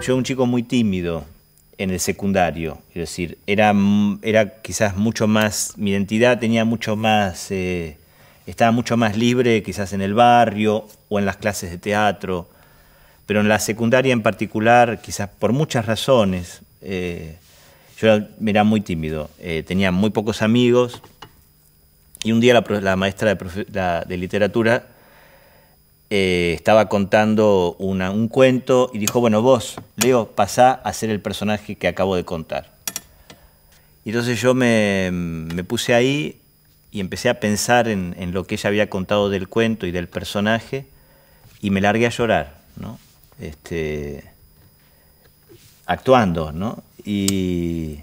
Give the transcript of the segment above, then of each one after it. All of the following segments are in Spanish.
yo un chico muy tímido en el secundario, es decir, era, era quizás mucho más, mi identidad tenía mucho más, eh, estaba mucho más libre quizás en el barrio o en las clases de teatro, pero en la secundaria en particular, quizás por muchas razones, eh, yo era muy tímido, eh, tenía muy pocos amigos y un día la, maestra de literatura eh, estaba contando un cuento y dijo, bueno, vos, Leo, pasá a ser el personaje que acabo de contar. Y entonces yo me, puse ahí y empecé a pensar en, en, lo que ella había contado del cuento y del personaje y me largué a llorar, ¿no? Este, actuando, ¿no? Y,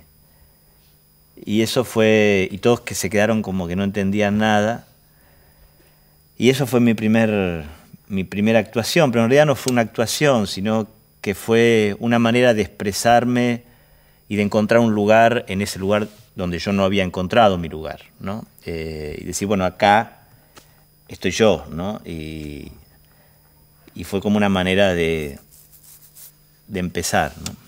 y eso fue, y todos que se quedaron como que no entendían nada. Y eso fue mi primer mi primera actuación, pero en realidad no fue una actuación, sino que fue una manera de expresarme y de encontrar un lugar en ese lugar donde yo no había encontrado mi lugar, ¿no? Eh, y decir, bueno, acá estoy yo, ¿no? Y, fue como una manera de, de empezar, ¿no?